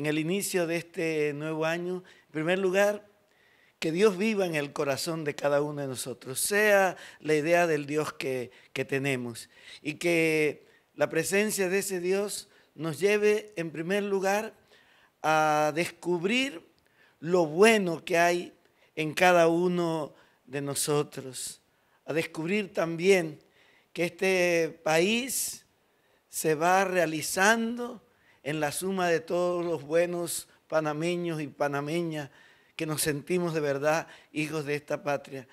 en el inicio de este nuevo año, en primer lugar, que Dios viva en el corazón de cada uno de nosotros, sea la idea del Dios que, tenemos y que la presencia de ese Dios nos lleve en primer lugar a descubrir lo bueno que hay en cada uno de nosotros, a descubrir también que este país se va realizando en la suma de todos los buenos panameños y panameñas que nos sentimos de verdad hijos de esta patria.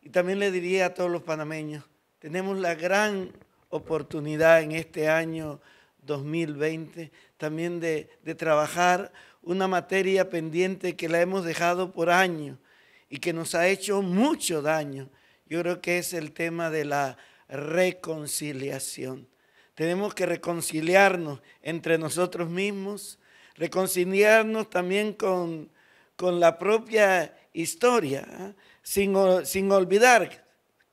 Y también le diría a todos los panameños, tenemos la gran oportunidad en este año 2020 también de, trabajar una materia pendiente que la hemos dejado por años y que nos ha hecho mucho daño. Yo creo que es el tema de la reconciliación. Tenemos que reconciliarnos entre nosotros mismos, reconciliarnos también con, con la propia historia, ¿ah? sin, sin, olvidar,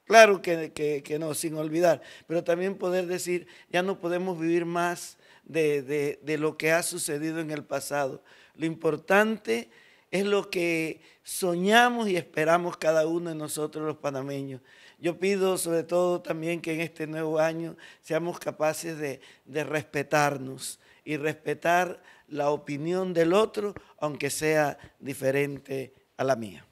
claro que, no, sin olvidar, pero también poder decir, ya no podemos vivir más de, de lo que ha sucedido en el pasado. Lo importante es lo que soñamos y esperamos cada uno de nosotros los panameños. Yo pido sobre todo también que en este nuevo año seamos capaces de, de respetarnos y respetar la opinión del otro, aunque sea diferente a la mía.